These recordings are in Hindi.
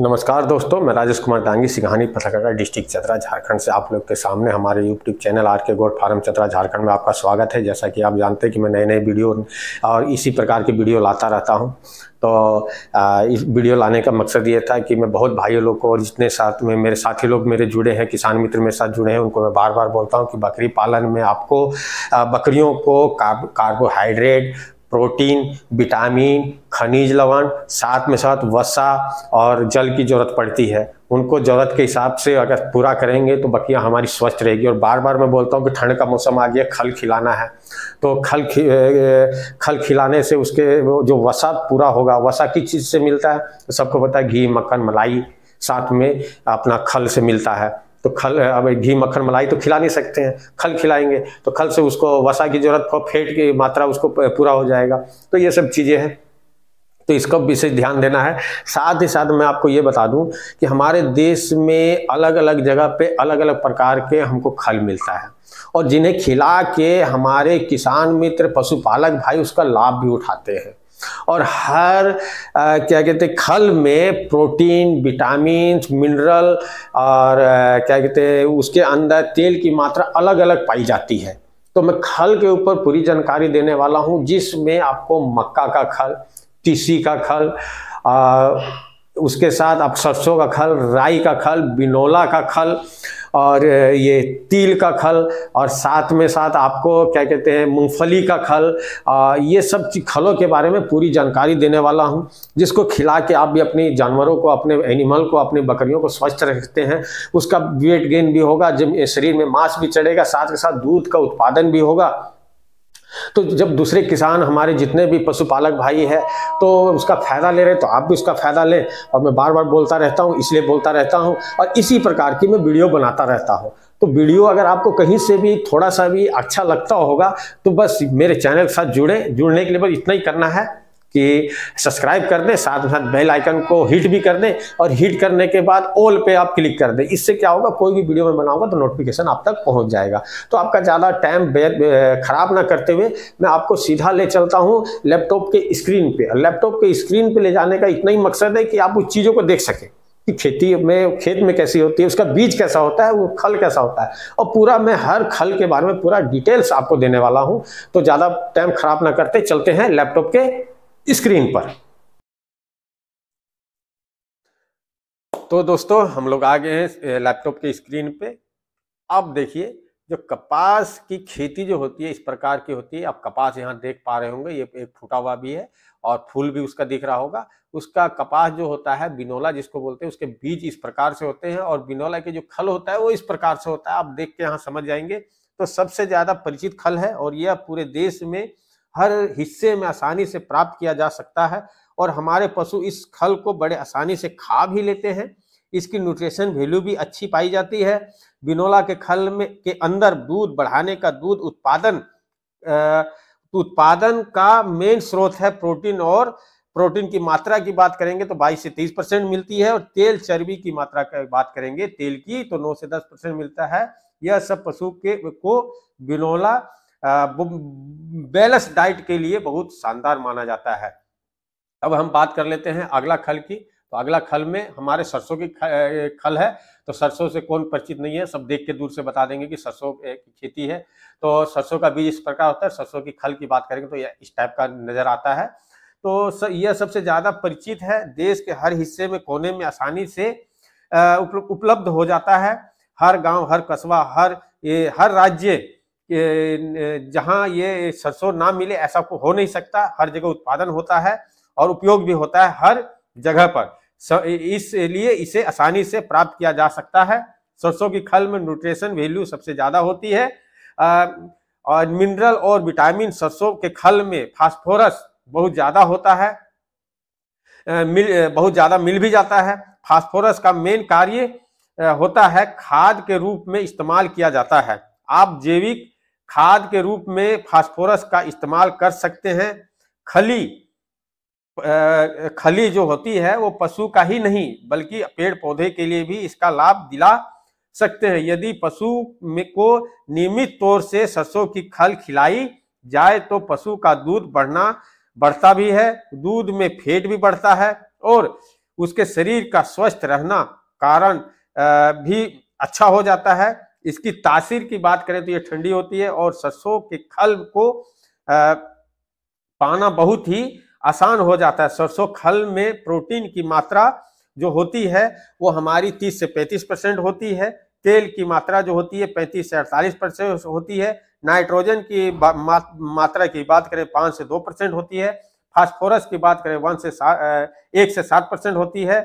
नमस्कार दोस्तों मैं राजेश कुमार डांगी सिंघानी पथरगढ़ डिस्ट्रिक्ट चतरा झारखंड से आप लोग के सामने हमारे यूट्यूब चैनल आर के गोड फार्म चतरा झारखंड में आपका स्वागत है जैसा कि आप जानते हैं कि मैं नए नए वीडियो और इसी प्रकार के वीडियो लाता रहता हूं तो आ, इस वीडियो लाने का मकसद ये था कि मैं बहुत भाइयों लोग को और जितने साथ में मेरे साथी लोग मेरे जुड़े हैं किसान मित्र मेरे साथ जुड़े हैं उनको मैं बार बार बोलता हूँ कि बकरी पालन में आपको बकरियों को कार्बोहाइड्रेट प्रोटीन विटामिन खनिज लवण साथ में साथ वसा और जल की जरूरत पड़ती है उनको जरूरत के हिसाब से अगर पूरा करेंगे तो बकिया हमारी स्वस्थ रहेगी और बार बार मैं बोलता हूँ कि ठंड का मौसम आ गया खल खिलाना है तो खल खि, खल खिलाने से उसके जो वसा पूरा होगा वसा किस चीज़ से मिलता है तो सबको पता है घी मक्खन मलाई साथ में अपना खल से मिलता है तो खल अब घी मक्खन मलाई तो खिला नहीं सकते हैं खल खिलाएंगे तो खल से उसको वसा की जरूरत फेट की मात्रा उसको पूरा हो जाएगा तो ये सब चीज़ें हैं तो इसका विशेष ध्यान देना है साथ ही साथ मैं आपको ये बता दूं कि हमारे देश में अलग अलग जगह पे अलग अलग प्रकार के हमको खल मिलता है और जिन्हें खिला के हमारे किसान मित्र पशुपालक भाई उसका लाभ भी उठाते हैं और हर आ, क्या कहते हैं खल में प्रोटीन विटामिन मिनरल और आ, क्या कहते हैं उसके अंदर तेल की मात्रा अलग अलग पाई जाती है तो मैं खल के ऊपर पूरी जानकारी देने वाला हूँ जिसमें आपको मक्का का खल तीसी का खल आ, उसके साथ आप सरसों का खल राई का खल बिनोला का खल और ये तिल का खल और साथ में साथ आपको क्या कहते हैं मूंगफली का खल ये सब खलों के बारे में पूरी जानकारी देने वाला हूँ जिसको खिला के आप भी अपने जानवरों को अपने एनिमल को अपने बकरियों को स्वस्थ रखते हैं उसका वेट गेन भी होगा जब शरीर में मांस भी चढ़ेगा साथ के साथ दूध का उत्पादन भी होगा तो जब दूसरे किसान हमारे जितने भी पशुपालक भाई हैं तो उसका फ़ायदा ले रहे तो आप भी उसका फ़ायदा लें और मैं बार बार बोलता रहता हूँ इसलिए बोलता रहता हूँ और इसी प्रकार की मैं वीडियो बनाता रहता हूँ तो वीडियो अगर आपको कहीं से भी थोड़ा सा भी अच्छा लगता होगा तो बस मेरे चैनल के साथ जुड़े जुड़ने के लिए बस इतना ही करना है कि सब्सक्राइब कर दें साथ में साथ बेल आइकन को हिट भी कर दें और हिट करने के बाद ऑल पे आप क्लिक कर दें इससे क्या होगा कोई भी वीडियो में बनाऊंगा तो नोटिफिकेशन आप तक पहुंच जाएगा तो आपका ज़्यादा टाइम ख़राब ना करते हुए मैं आपको सीधा ले चलता हूँ लैपटॉप के स्क्रीन पे लैपटॉप के स्क्रीन पे ले जाने का इतना ही मकसद है कि आप उस चीज़ों को देख सकें कि खेती में खेत में कैसी होती है उसका बीज कैसा होता है वो खल कैसा होता है और पूरा मैं हर खल के बारे में पूरा डिटेल्स आपको देने वाला हूँ तो ज़्यादा टाइम खराब ना करते चलते हैं लैपटॉप के स्क्रीन पर तो दोस्तों हम लोग आ गए हैं लैपटॉप के स्क्रीन पे अब देखिए जो कपास की खेती जो होती है इस प्रकार की होती है आप कपास यहाँ देख पा रहे होंगे ये एक फूटा हुआ भी है और फूल भी उसका दिख रहा होगा उसका कपास जो होता है बिनोला जिसको बोलते हैं उसके बीज इस प्रकार से होते हैं और बिनोला के जो खल होता है वो इस प्रकार से होता है आप देख के यहाँ समझ जाएंगे तो सबसे ज्यादा परिचित खल है और यह पूरे देश में हर हिस्से में आसानी से प्राप्त किया जा सकता है और हमारे पशु इस खल को बड़े आसानी से खा भी लेते हैं इसकी न्यूट्रिशन वैल्यू भी अच्छी पाई जाती है बिनोला के खल में के अंदर दूध बढ़ाने का दूध उत्पादन उत्पादन का मेन स्रोत है प्रोटीन और प्रोटीन की मात्रा की बात करेंगे तो 22 से 30 परसेंट मिलती है और तेल चर्बी की मात्रा की बात करेंगे तेल की तो 9 से 10 परसेंट मिलता है यह सब पशु के को बिनोला बैलेंस डाइट के लिए बहुत शानदार माना जाता है अब हम बात कर लेते हैं अगला खल की तो अगला खल में हमारे सरसों की खल है तो सरसों से कौन परिचित नहीं है सब देख के दूर से बता देंगे कि सरसों की खेती है तो सरसों का बीज इस प्रकार होता है सरसों की खल की बात करेंगे तो यह इस टाइप का नजर आता है तो यह सबसे ज्यादा परिचित है देश के हर हिस्से में कोने में आसानी से उपलब्ध हो जाता है हर गांव हर कस्बा हर ये हर राज्य जहाँ ये सरसों ना मिले ऐसा हो नहीं सकता हर जगह उत्पादन होता है और उपयोग भी होता है हर जगह पर इसलिए इसे आसानी से प्राप्त किया जा सकता है सरसों की खल में न्यूट्रिशन वैल्यू सबसे ज़्यादा होती है और मिनरल और विटामिन सरसों के खल में फास्फोरस बहुत ज़्यादा होता है मिल बहुत ज़्यादा मिल भी जाता है फास्फोरस का मेन कार्य होता है खाद के रूप में इस्तेमाल किया जाता है आप जैविक खाद के रूप में फास्फोरस का इस्तेमाल कर सकते हैं खली खली जो होती है वो पशु का ही नहीं बल्कि पेड़ पौधे के लिए भी इसका लाभ दिला सकते हैं यदि पशु में को नियमित तौर से सरसों की खल खिलाई जाए तो पशु का दूध बढ़ना बढ़ता भी है दूध में फेट भी बढ़ता है और उसके शरीर का स्वस्थ रहना कारण भी अच्छा हो जाता है इसकी तासीर की बात करें तो ये ठंडी होती है और सरसों के खल को पाना बहुत ही आसान हो जाता है सरसों खल में प्रोटीन की मात्रा जो होती है वो हमारी 30 से 35 परसेंट होती है तेल की मात्रा जो होती है 35 से 48 परसेंट होती है नाइट्रोजन की मात्रा की बात करें पाँच से दो परसेंट होती है फास्फोरस की बात करें वन से सात एक से सात परसेंट होती है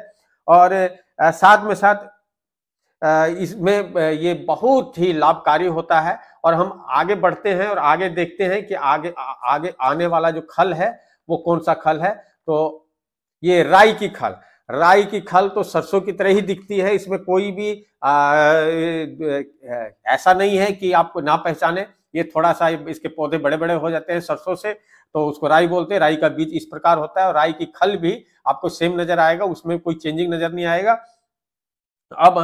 और साथ में साथ इसमें ये बहुत ही लाभकारी होता है और हम आगे बढ़ते हैं और आगे देखते हैं कि आगे आगे आने वाला जो खल है वो कौन सा खल है तो ये राई की खल राई की खल तो सरसों की तरह ही दिखती है इसमें कोई भी ऐसा नहीं है कि आपको ना पहचाने ये थोड़ा सा इसके पौधे बड़े बड़े हो जाते हैं सरसों से तो उसको राई बोलते हैं राई का बीज इस प्रकार होता है और राई की खल भी आपको सेम नजर आएगा उसमें कोई चेंजिंग नजर नहीं आएगा तो अब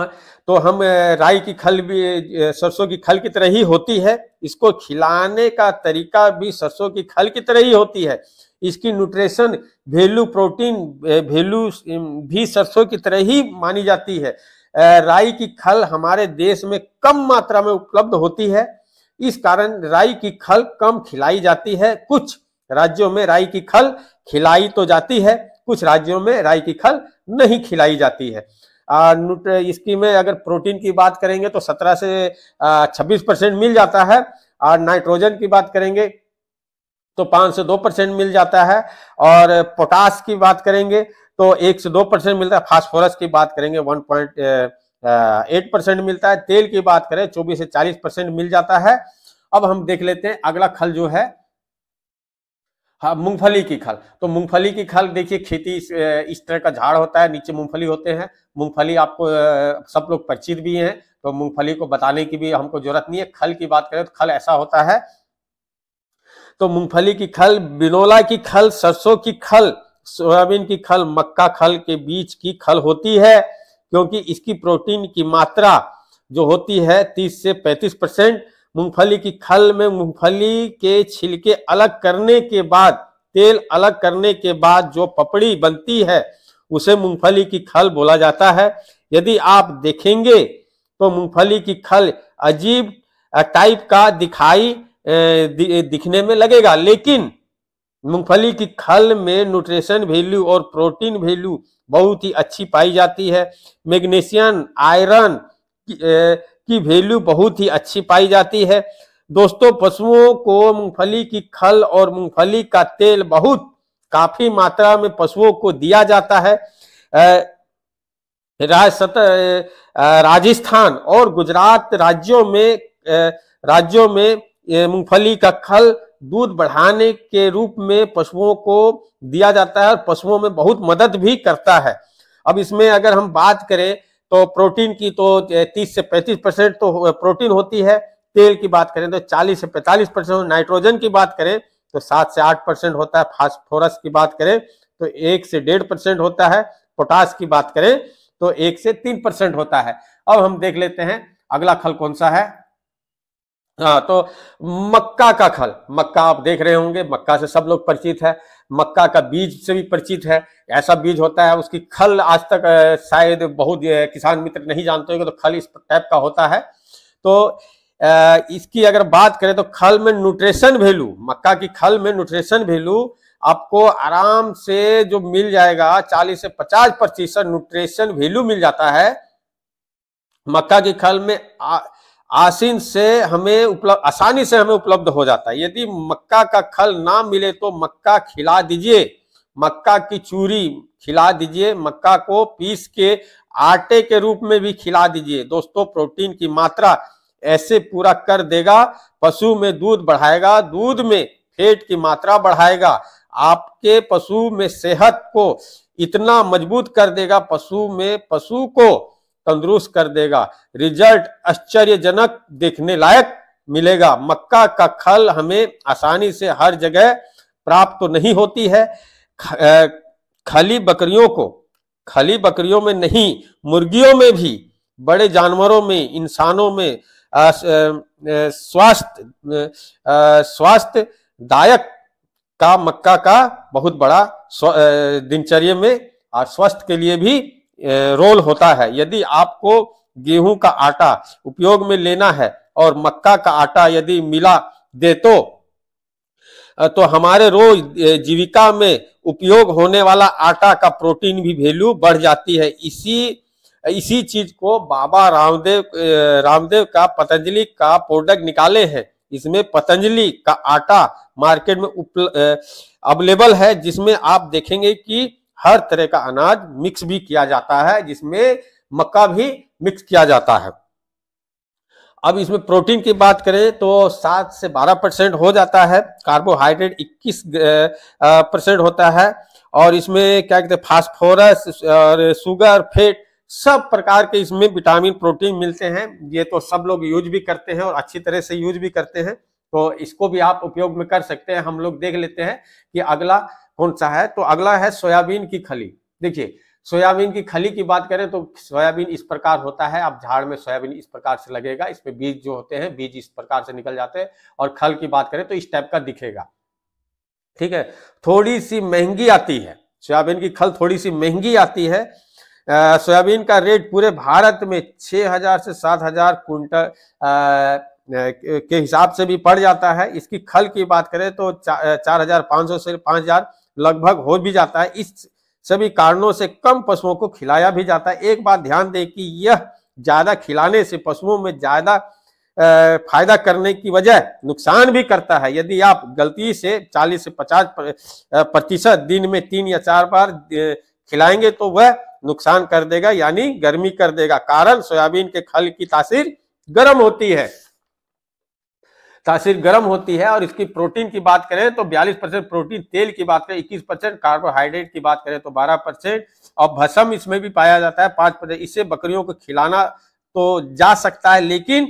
तो हम राई की खल भी सरसों की खल की तरह ही होती है इसको खिलाने का तरीका भी सरसों की खल की तरह ही होती है इसकी न्यूट्रिशन वेल्यू प्रोटीन वेल्यू भी सरसों की तरह ही मानी जाती है राई की खल हमारे देश में कम मात्रा में उपलब्ध होती है इस कारण राई की खल कम खिलाई जाती है कुछ राज्यों में राई की खल खिलाई तो जाती है कुछ राज्यों में राई की खल नहीं खिलाई जाती है इसकी में अगर प्रोटीन की बात करेंगे तो 17 से 26 परसेंट मिल जाता है और नाइट्रोजन की बात करेंगे तो पाँच से दो परसेंट मिल जाता है और पोटास की बात करेंगे तो एक से दो परसेंट मिलता है फास्फोरस की बात करेंगे वन पॉइंट एट परसेंट मिलता है तेल की बात करें चौबीस से चालीस परसेंट मिल जाता है अब हम देख लेते हैं अगला खल जो है हाँ मूंगफली की खल तो मूंगफली की खल देखिए खेती इस तरह का झाड़ होता है नीचे मूंगफली होते हैं मूंगफली आपको सब लोग परिचित भी हैं तो मूंगफली को बताने की भी हमको जरूरत नहीं है खल की बात करें तो खल ऐसा होता है तो मूंगफली की खल बिनोला की खल सरसों की खल सोयाबीन की खल मक्का खल के बीज की खल होती है क्योंकि इसकी प्रोटीन की मात्रा जो होती है 30 से 35 परसेंट मूंगफली की खल में मूंगफली के छिलके अलग करने के बाद तेल अलग करने के बाद जो पपड़ी बनती है उसे मूंगफली की खल बोला जाता है यदि आप देखेंगे तो मूंगफली की खल अजीब टाइप का दिखाई दिखने में लगेगा लेकिन मूंगफली की खल में न्यूट्रिशन वैल्यू और प्रोटीन वैल्यू बहुत ही अच्छी पाई जाती है मैग्नीशियम आयरन की वैल्यू बहुत ही अच्छी पाई जाती है दोस्तों पशुओं को मूंगफली की खल और मूंगफली का तेल बहुत काफी मात्रा में पशुओं को दिया जाता है राजस्थान और गुजरात राज्यों में राज्यों में मूंगफली का खल दूध बढ़ाने के रूप में पशुओं को दिया जाता है और पशुओं में बहुत मदद भी करता है अब इसमें अगर हम बात करें तो प्रोटीन की तो 30 से 35 परसेंट तो प्रोटीन होती है तेल की बात करें तो 40 से 45 परसेंट नाइट्रोजन की बात करें तो 7 से 8 परसेंट होता है फास्फोरस की बात करें तो एक से डेढ़ परसेंट होता है पोटास की बात करें तो एक से तीन परसेंट होता है अब हम देख लेते हैं अगला खल कौन सा है हाँ तो मक्का का खल मक्का आप देख रहे होंगे मक्का से सब लोग परिचित है मक्का का बीज से भी परिचित है ऐसा बीज होता है उसकी खल आज तक शायद बहुत किसान मित्र नहीं जानते होंगे तो खल इस टाइप का होता है तो इसकी अगर बात करें तो खल में न्यूट्रेशन वैल्यू मक्का की खल में न्यूट्रेशन वैल्यू आपको आराम से जो मिल जाएगा चालीस से पचास प्रतिशत न्यूट्रेशन वैल्यू मिल जाता है मक्का की खल में आ, आसीन से हमें उपलब्ध आसानी से हमें उपलब्ध हो जाता है यदि मक्का का खल ना मिले तो मक्का खिला दीजिए मक्का की चूरी खिला दीजिए मक्का को पीस के आटे के रूप में भी खिला दीजिए दोस्तों प्रोटीन की मात्रा ऐसे पूरा कर देगा पशु में दूध बढ़ाएगा दूध में फेट की मात्रा बढ़ाएगा आपके पशु में सेहत को इतना मजबूत कर देगा पशु में पशु को तंदुरुस्त कर देगा रिजल्ट आश्चर्यजनक देखने लायक मिलेगा मक्का का खल हमें आसानी से हर जगह प्राप्त तो नहीं होती है खली बकरियों को खली बकरियों में नहीं मुर्गियों में भी बड़े जानवरों में इंसानों में स्वास्थ्य स्वास्थ्य दायक का मक्का का बहुत बड़ा दिनचर्या में और स्वास्थ्य के लिए भी रोल होता है यदि आपको गेहूं का आटा उपयोग में लेना है और मक्का का आटा यदि मिला दे तो तो हमारे रोज जीविका में उपयोग होने वाला आटा का प्रोटीन भी वैल्यू बढ़ जाती है इसी इसी चीज को बाबा रामदेव रामदेव का पतंजलि का प्रोडक्ट निकाले हैं इसमें पतंजलि का आटा मार्केट में अवेलेबल है जिसमें आप देखेंगे कि हर तरह का अनाज मिक्स भी किया जाता है जिसमें मक्का भी मिक्स किया जाता है अब इसमें प्रोटीन की बात करें तो सात से बारह परसेंट हो जाता है कार्बोहाइड्रेट इक्कीस परसेंट होता है और इसमें क्या कहते हैं फास्फोरस और शुगर फेट सब प्रकार के इसमें विटामिन प्रोटीन मिलते हैं ये तो सब लोग यूज भी करते हैं और अच्छी तरह से यूज भी करते हैं तो इसको भी आप उपयोग में कर सकते हैं हम लोग देख लेते हैं कि अगला कौन सा है तो अगला है सोयाबीन की खली देखिए सोयाबीन की खली की बात करें तो सोयाबीन इस प्रकार होता है आप झाड़ में सोयाबीन इस प्रकार से लगेगा इसमें बीज जो होते हैं बीज इस प्रकार से निकल जाते हैं और खल की बात करें तो इस टाइप का दिखेगा ठीक है थोड़ी सी महंगी आती है सोयाबीन की खल थोड़ी सी महंगी आती है सोयाबीन का रेट पूरे भारत में 6000 से 7000 कुंटल के हिसाब से भी पड़ जाता है इसकी खल की बात करें तो चार हजार पांच सौ से पांच हजार लगभग हो भी जाता है इस सभी कारणों से कम पशुओं को खिलाया भी जाता है एक बात ध्यान दें कि यह ज्यादा खिलाने से पशुओं में ज्यादा फायदा करने की वजह नुकसान भी करता है यदि आप गलती से 40 से 50 प्रतिशत दिन में तीन या चार बार खिलाएंगे तो वह नुकसान कर देगा यानी गर्मी कर देगा कारण सोयाबीन के खल की तासीर गर्म होती है तासीर गर्म होती है और इसकी प्रोटीन की बात करें तो 42 परसेंट प्रोटीन तेल की बात करें 21 परसेंट कार्बोहाइड्रेट की बात करें तो 12 परसेंट और भसम इसमें भी पाया जाता है पांच परसेंट इससे बकरियों को खिलाना तो जा सकता है लेकिन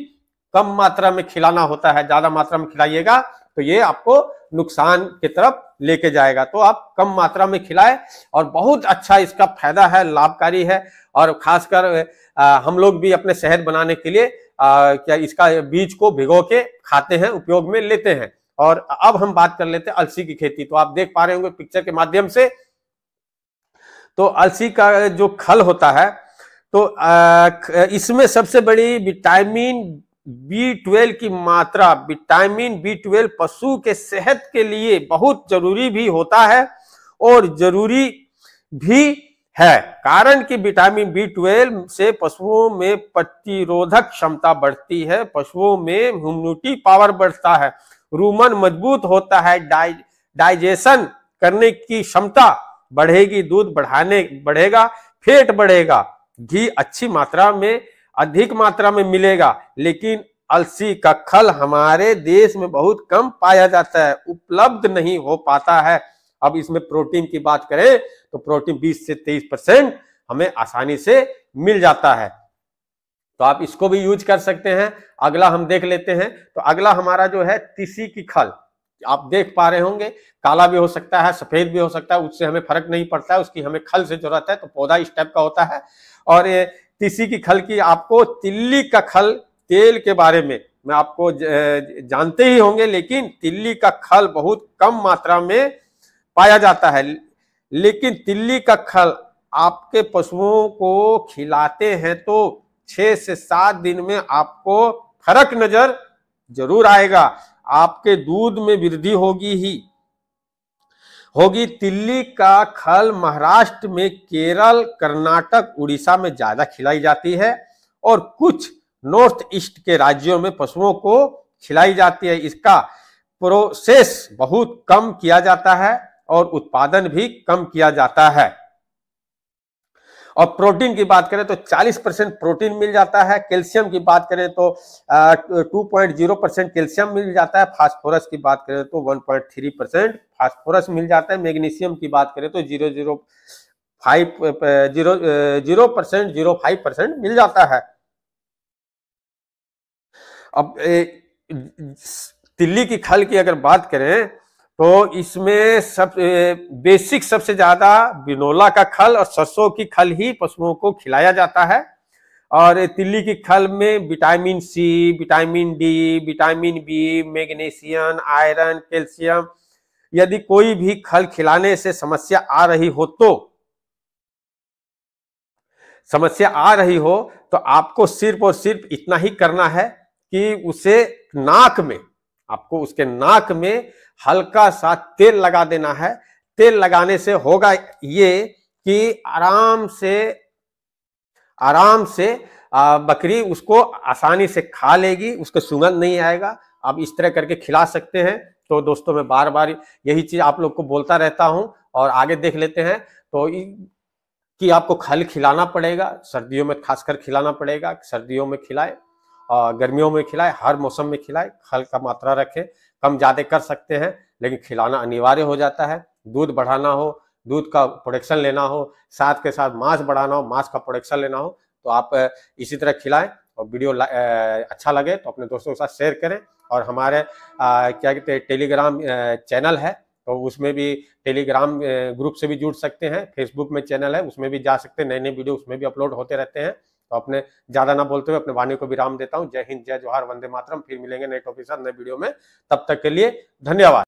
कम मात्रा में खिलाना होता है ज्यादा मात्रा में खिलाइएगा तो ये आपको नुकसान की तरफ लेके जाएगा तो आप कम मात्रा में खिलाएं और बहुत अच्छा इसका फायदा है लाभकारी है और खासकर हम लोग भी अपने सेहत बनाने के लिए आ, क्या इसका बीज को भिगो के खाते हैं उपयोग में लेते हैं और अब हम बात कर लेते हैं अलसी की खेती तो आप देख पा रहे होंगे पिक्चर के माध्यम से तो अलसी का जो खल होता है तो इसमें सबसे बड़ी विटामिन बी ट्वेल्व की मात्रा विटामिन बी ट्वेल्व पशु के सेहत के लिए बहुत जरूरी भी होता है और जरूरी भी है कारण कि विटामिन बी ट्वेल्व से पशुओं में प्रतिरोधक क्षमता बढ़ती है पशुओं में इम्यूनिटी पावर बढ़ता है रूमन मजबूत होता है डाइजेशन करने की क्षमता बढ़ेगी दूध बढ़ाने बढ़ेगा फेट बढ़ेगा घी अच्छी मात्रा में अधिक मात्रा में मिलेगा लेकिन अलसी का खल हमारे देश में बहुत कम पाया जाता है उपलब्ध नहीं हो पाता है अब इसमें प्रोटीन की बात करें तो प्रोटीन 20 से 23 परसेंट हमें आसानी से मिल जाता है तो आप इसको भी यूज कर सकते हैं अगला हम देख लेते हैं तो अगला हमारा जो है तीसी की खल आप देख पा रहे होंगे काला भी हो सकता है सफेद भी हो सकता है उससे हमें फर्क नहीं पड़ता है उसकी हमें खल से जरूरत है तो पौधा इस टाइप का होता है और ये तीसी की खल की आपको तिल्ली का खल तेल के बारे में मैं आपको जानते ही होंगे लेकिन तिल्ली का खल बहुत कम मात्रा में पाया जाता है लेकिन तिल्ली का खल आपके पशुओं को खिलाते हैं तो छह से सात दिन में आपको फर्क नजर जरूर आएगा आपके दूध में वृद्धि होगी ही होगी तिल्ली का खल महाराष्ट्र में केरल कर्नाटक उड़ीसा में ज्यादा खिलाई जाती है और कुछ नॉर्थ ईस्ट के राज्यों में पशुओं को खिलाई जाती है इसका प्रोसेस बहुत कम किया जाता है और उत्पादन भी कम किया जाता है और प्रोटीन की बात करें तो 40 परसेंट प्रोटीन मिल जाता है कैल्शियम की बात करें तो 2.0 परसेंट कैल्शियम मिल जाता है फास्फोरस की बात करें तो 1.3 परसेंट फास्फोरस मिल जाता है मैग्नीशियम की बात करें तो zero zero five zero zero percent zero five percent मिल जाता है अब तिल्ली की खल की अगर बात करें तो इसमें सब बेसिक सबसे ज्यादा बिनोला का खल और सरसों की खल ही पशुओं को खिलाया जाता है और तिल्ली की खल में vitamin C vitamin D vitamin B magnesium iron calcium यदि कोई भी खल खिलाने से समस्या आ रही हो तो समस्या आ रही हो तो आपको सिर्फ और सिर्फ इतना ही करना है कि उसे नाक में आपको उसके नाक में हल्का सा तेल लगा देना है तेल लगाने से होगा ये कि आराम से आराम से बकरी उसको आसानी से खा लेगी उसको सुगंध नहीं आएगा आप इस तरह करके खिला सकते हैं तो दोस्तों मैं बार बार यही चीज आप लोग को बोलता रहता हूं और आगे देख लेते हैं तो कि आपको खल खिलाना पड़ेगा सर्दियों में खासकर खिलाना पड़ेगा सर्दियों में खिलाए गर्मियों में खिलाए हर मौसम में खिलाए हल्का मात्रा रखें कम ज़्यादा कर सकते हैं लेकिन खिलाना अनिवार्य हो जाता है दूध बढ़ाना हो दूध का प्रोडक्शन लेना हो साथ के साथ मांस बढ़ाना हो मांस का प्रोडक्शन लेना हो तो आप इसी तरह खिलाएं और वीडियो अच्छा लगे तो अपने दोस्तों के साथ शेयर करें और हमारे क्या कहते हैं टेलीग्राम चैनल है तो उसमें भी टेलीग्राम ग्रुप से भी जुड़ सकते हैं फेसबुक में चैनल है उसमें भी जा सकते हैं नए नए वीडियो उसमें भी अपलोड होते रहते हैं तो अपने ज्यादा ना बोलते हुए अपने वाणी को विराम देता हूँ जय हिंद जय जवाहर वंदे मातरम फिर मिलेंगे नए टॉपिक साथ नए वीडियो में तब तक के लिए धन्यवाद